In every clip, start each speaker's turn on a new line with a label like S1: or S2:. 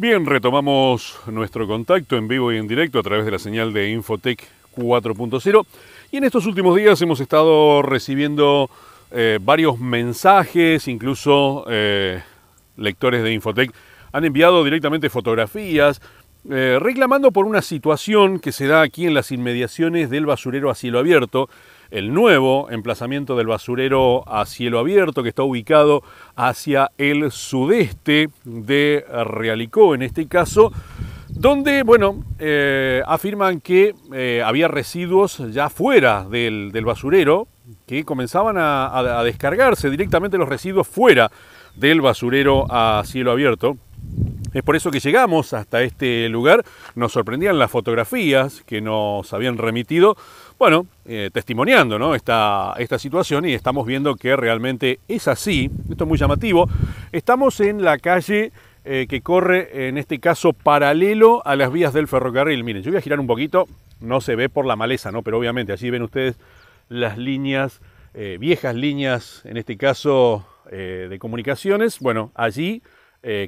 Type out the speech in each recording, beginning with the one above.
S1: Bien, retomamos nuestro contacto en vivo y en directo a través de la señal de Infotech 4.0 y en estos últimos días hemos estado recibiendo eh, varios mensajes, incluso eh, lectores de Infotech han enviado directamente fotografías eh, reclamando por una situación que se da aquí en las inmediaciones del basurero a cielo abierto el nuevo emplazamiento del basurero a cielo abierto que está ubicado hacia el sudeste de Realicó, en este caso, donde, bueno, eh, afirman que eh, había residuos ya fuera del, basurero que comenzaban a descargarse directamente los residuos fuera del basurero a cielo abierto. Es por eso que llegamos hasta este lugar. Nos sorprendían las fotografías que nos habían remitido, bueno, eh, testimoniando esta, situación y estamos viendo que realmente es así. Esto es muy llamativo. Estamos en la calle eh, que corre, en este caso, paralelo a las vías del ferrocarril. Miren, yo voy a girar un poquito. No se ve por la maleza, ¿no? Pero obviamente allí ven ustedes las líneas, eh, viejas líneas, en este caso, de comunicaciones. Bueno, allí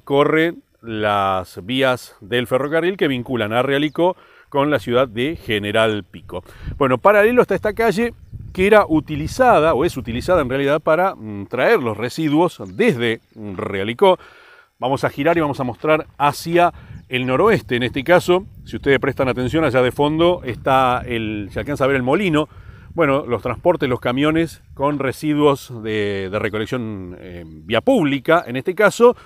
S1: corre las vías del ferrocarril que vinculan a Realicó con la ciudad de General Pico. Bueno, paralelo está esta calle que era utilizada, o es utilizada en realidad, para mm, traer los residuos desde mm, Realicó. Vamos a girar y vamos a mostrar hacia el noroeste. En este caso, si ustedes prestan atención, allá de fondo está el, se alcanza a ver el molino. Bueno, los transportes, los camiones con residuos de, recolección eh, vía pública, en este caso,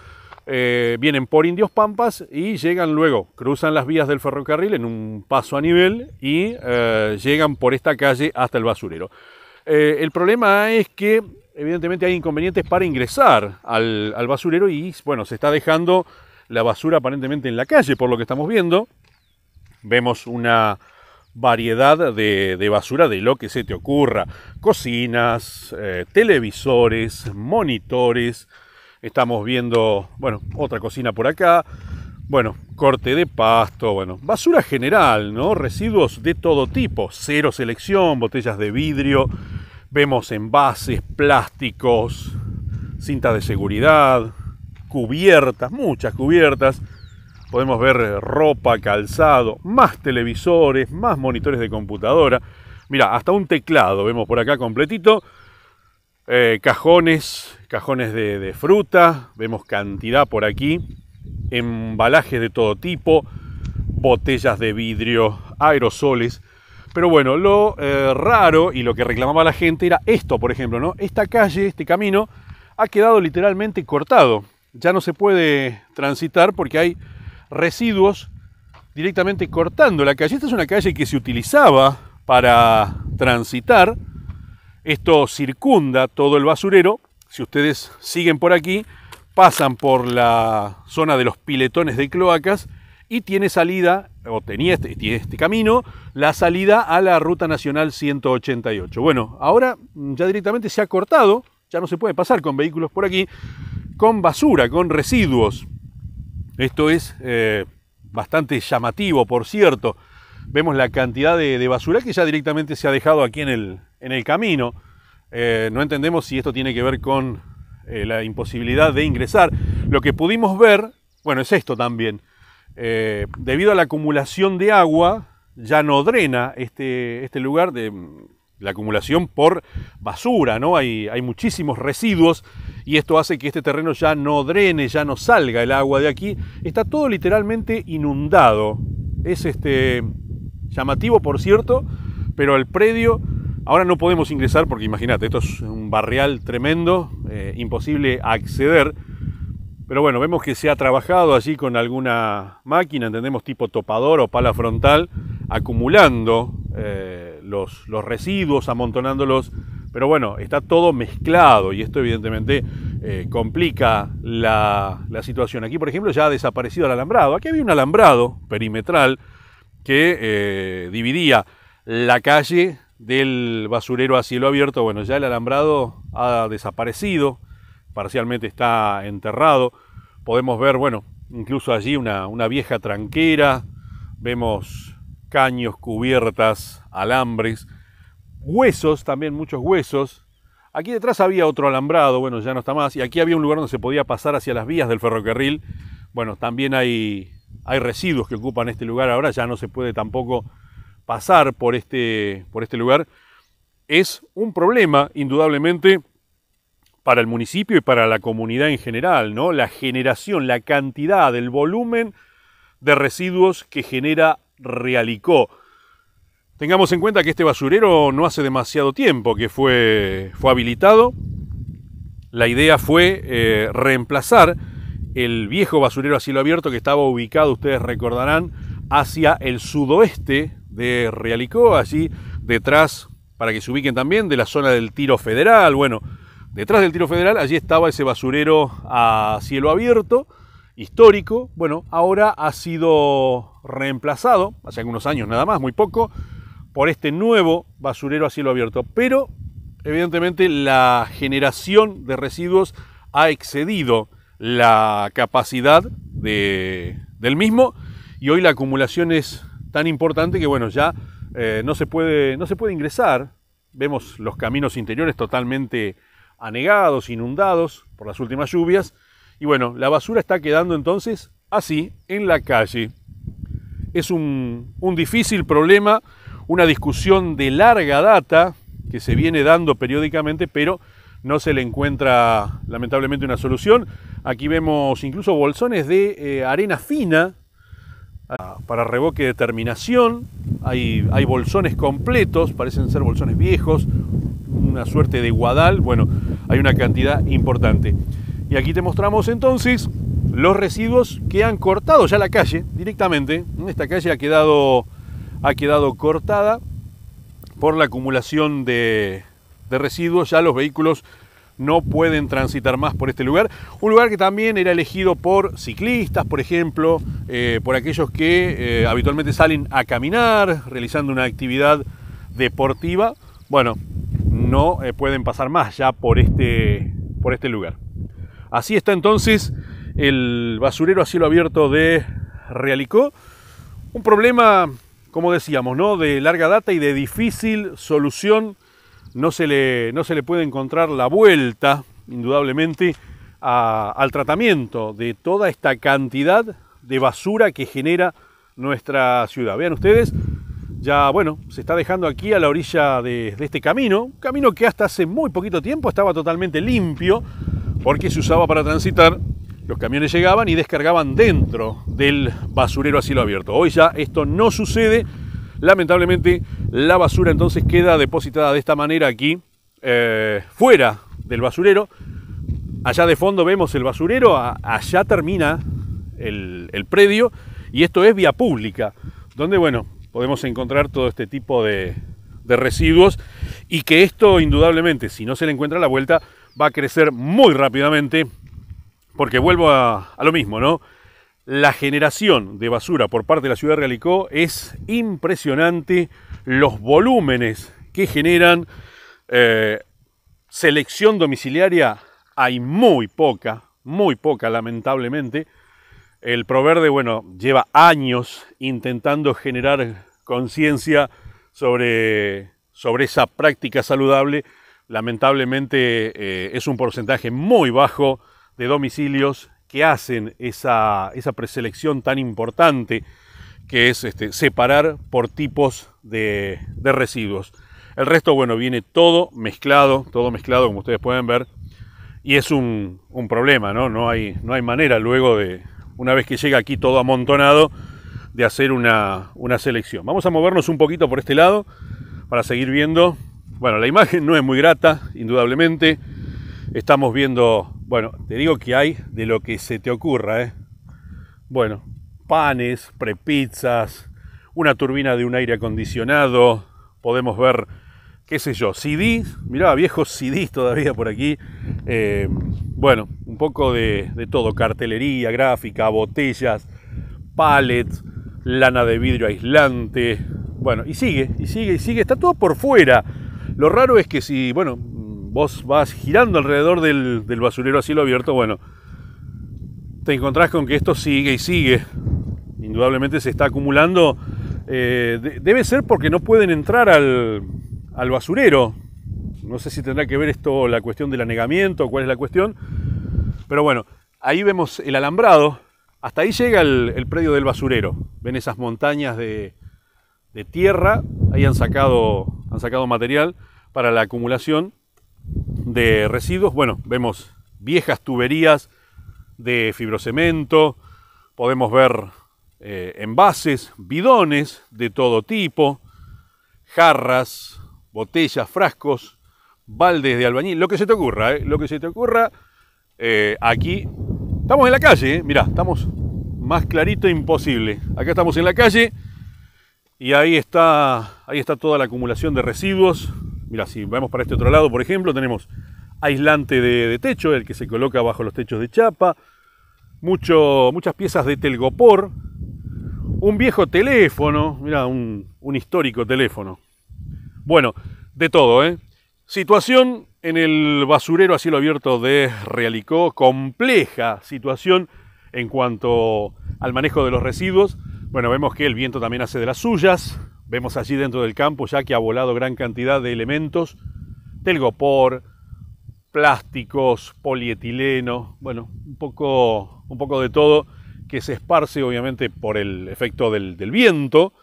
S1: eh, vienen por Indios Pampas y llegan luego, cruzan las vías del ferrocarril en un paso a nivel y eh, llegan por esta calle hasta el basurero. Eh, el problema es que evidentemente hay inconvenientes para ingresar al, basurero y bueno, se está dejando la basura aparentemente en la calle por lo que estamos viendo. Vemos una, variedad de, basura de lo que se te ocurra. Cocinas, televisores, monitores, Estamos viendo, bueno, otra cocina por acá. Bueno, corte de pasto, bueno, basura general, ¿no? Residuos de todo tipo, cero selección, botellas de vidrio, vemos envases, plásticos, cintas de seguridad, cubiertas, muchas cubiertas. Podemos ver ropa, calzado, más televisores, más monitores de computadora. Mira, hasta un teclado vemos por acá completito. Eh, cajones, cajones de, fruta, vemos cantidad por aquí, embalajes de todo tipo, botellas de vidrio, aerosoles. Pero bueno, lo eh, raro y lo que reclamaba la gente era esto, por ejemplo, ¿no? Esta calle, este camino, ha quedado literalmente cortado. Ya no se puede transitar porque hay residuos directamente cortando la calle. Esta es una calle que se utilizaba para transitar esto circunda todo el basurero. Si ustedes siguen por aquí, pasan por la zona de los piletones de cloacas y tiene salida, o tenía este, tiene este camino, la salida a la Ruta Nacional 188. Bueno, ahora mm, ya directamente se ha cortado, ya no se puede pasar con vehículos por aquí, con basura, con residuos. Esto es eh, bastante llamativo, por cierto. Vemos la cantidad de, basura que ya directamente se ha dejado aquí en el, en el camino. Eh, no entendemos si esto tiene que ver con eh, la imposibilidad de ingresar. Lo que pudimos ver, bueno, es esto también. Eh, debido a la acumulación de agua, ya no drena este, este lugar de mm, la acumulación por basura, ¿no? Hay, hay muchísimos residuos y esto hace que este terreno ya no drene, ya no salga el agua de aquí. Está todo literalmente inundado. Es este llamativo, por cierto, pero el predio Ahora no podemos ingresar porque imagínate, esto es un barrial tremendo, eh, imposible acceder. Pero bueno, vemos que se ha trabajado allí con alguna máquina, entendemos tipo topador o pala frontal, acumulando eh, los, residuos, amontonándolos. Pero bueno, está todo mezclado y esto evidentemente eh, complica la, la situación. Aquí, por ejemplo, ya ha desaparecido el alambrado. Aquí había un alambrado perimetral que dividía la calle del basurero a cielo abierto, bueno, ya el alambrado ha desaparecido, parcialmente está enterrado. Podemos ver, bueno, incluso allí una, una vieja tranquera, vemos caños, cubiertas, alambres, huesos, también muchos huesos. Aquí detrás había otro alambrado, bueno, ya no está más, y aquí había un lugar donde se podía pasar hacia las vías del ferrocarril. Bueno, también hay, hay residuos que ocupan este lugar ahora, ya no se puede tampoco pasar por este, por este lugar, es un problema, indudablemente, para el municipio y para la comunidad en general, ¿no? La generación, la cantidad, el volumen de residuos que genera Realicó. Tengamos en cuenta que este basurero no hace demasiado tiempo que fue, fue habilitado. La idea fue eh, reemplazar el viejo basurero a cielo abierto que estaba ubicado, ustedes recordarán, hacia el sudoeste de Realicó, allí detrás, para que se ubiquen también, de la zona del tiro federal. Bueno, detrás del tiro federal, allí estaba ese basurero a cielo abierto, histórico. Bueno, ahora ha sido reemplazado, hace algunos años nada más, muy poco, por este nuevo basurero a cielo abierto. Pero, evidentemente, la generación de residuos ha excedido la capacidad de, del mismo y hoy la acumulación es tan importante que bueno, ya eh, no, se puede, no se puede ingresar. Vemos los caminos interiores totalmente anegados, inundados por las últimas lluvias. Y bueno, la basura está quedando entonces así en la calle. Es un, difícil problema, una discusión de larga data que se viene dando periódicamente, pero no se le encuentra lamentablemente una solución. Aquí vemos incluso bolsones de eh, arena fina Ah, para revoque de terminación, hay, hay bolsones completos, parecen ser bolsones viejos, una suerte de guadal, bueno, hay una cantidad importante. Y aquí te mostramos entonces los residuos que han cortado ya la calle directamente. Esta calle ha quedado, ha quedado cortada por la acumulación de, de residuos. Ya los vehículos no pueden transitar más por este lugar. Un lugar que también era elegido por ciclistas, por ejemplo, eh, por aquellos que eh, habitualmente salen a caminar, realizando una actividad deportiva. Bueno, no eh, pueden pasar más ya por este, por este lugar. Así está entonces el basurero a cielo abierto de Realicó. Un problema, como decíamos, ¿no? de larga data y de difícil solución no se le, no se le puede encontrar la vuelta, indudablemente, al tratamiento de toda esta cantidad de basura que genera nuestra ciudad. Vean ustedes, ya bueno, se está dejando aquí a la orilla de, de este camino, camino que hasta hace muy poquito tiempo estaba totalmente limpio, porque se usaba para transitar los camiones llegaban y descargaban dentro del basurero a cielo abierto. Hoy ya esto no sucede Lamentablemente la basura entonces queda depositada de esta manera aquí, eh, fuera del basurero. Allá de fondo vemos el basurero, allá termina el, predio y esto es vía pública, donde bueno, podemos encontrar todo este tipo de, residuos y que esto indudablemente, si no se le encuentra la vuelta, va a crecer muy rápidamente, porque vuelvo a, lo mismo, ¿no? la generación de basura por parte de la ciudad de Realicó es impresionante los volúmenes que generan. Eh, selección domiciliaria hay muy poca, muy poca lamentablemente. El Proverde, bueno, lleva años intentando generar conciencia sobre, sobre, esa práctica saludable. Lamentablemente eh, es un porcentaje muy bajo de domicilios que hacen esa, esa preselección tan importante que es este, separar por tipos de, residuos. El resto, bueno, viene todo mezclado, todo mezclado como ustedes pueden ver. Y es un, problema, ¿no? No hay, no hay manera luego de, una vez que llega aquí todo amontonado, de hacer una, una, selección. Vamos a movernos un poquito por este lado para seguir viendo. Bueno, la imagen no es muy grata, indudablemente. Estamos viendo bueno, te digo que hay de lo que se te ocurra, ¿eh? Bueno, panes, prepizzas, una turbina de un aire acondicionado, podemos ver, qué sé yo, CDs, mira, viejos CDs todavía por aquí, eh, bueno, un poco de, de, todo, cartelería, gráfica, botellas, pallets, lana de vidrio aislante, bueno, y sigue, y sigue, y sigue, está todo por fuera. Lo raro es que si, bueno, vos vas girando alrededor del, basurero a cielo abierto, bueno, te encontrás con que esto sigue y sigue. Indudablemente se está acumulando. Eh, debe ser porque no pueden entrar al, basurero. No sé si tendrá que ver esto la cuestión del anegamiento, cuál es la cuestión. Pero bueno, ahí vemos el alambrado. Hasta ahí llega el, predio del basurero. Ven esas montañas de, tierra. Ahí sacado, han sacado material para la acumulación de residuos, bueno, vemos viejas tuberías de fibrocemento, podemos ver eh, envases, bidones de todo tipo, jarras, botellas, frascos, baldes de albañil, lo que se te ocurra, ¿eh? lo que se te ocurra. Eh, aquí estamos en la calle, mirá, estamos más clarito imposible. Acá estamos en la calle y ahí está, ahí está toda la acumulación de residuos mira, si vamos para este otro lado, por ejemplo, tenemos aislante de, techo, el que se coloca bajo los techos de chapa, muchas piezas de telgopor, un viejo teléfono, mira, un, un, histórico teléfono. Bueno, de todo, ¿eh? Situación en el basurero a cielo abierto de Realicó, compleja situación en cuanto al manejo de los residuos. Bueno, vemos que el viento también hace de las suyas, Vemos allí dentro del campo ya que ha volado gran cantidad de elementos, telgopor, plásticos, polietileno, bueno, un poco, un poco de todo que se esparce obviamente por el efecto del, del viento.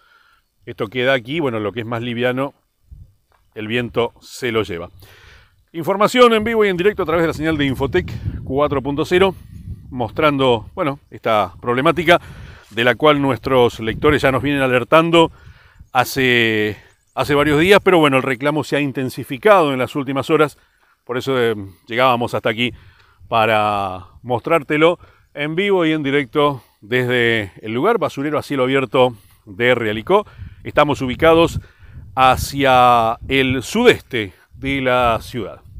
S1: Esto queda aquí, bueno, lo que es más liviano, el viento se lo lleva. Información en vivo y en directo a través de la señal de Infotec 4.0, mostrando, bueno, esta problemática de la cual nuestros lectores ya nos vienen alertando hace, varios días, pero bueno, el reclamo se ha intensificado en las últimas horas, por eso eh, llegábamos hasta aquí para mostrártelo en vivo y en directo desde el lugar basurero a cielo abierto de Realicó. Estamos ubicados hacia el sudeste de la ciudad.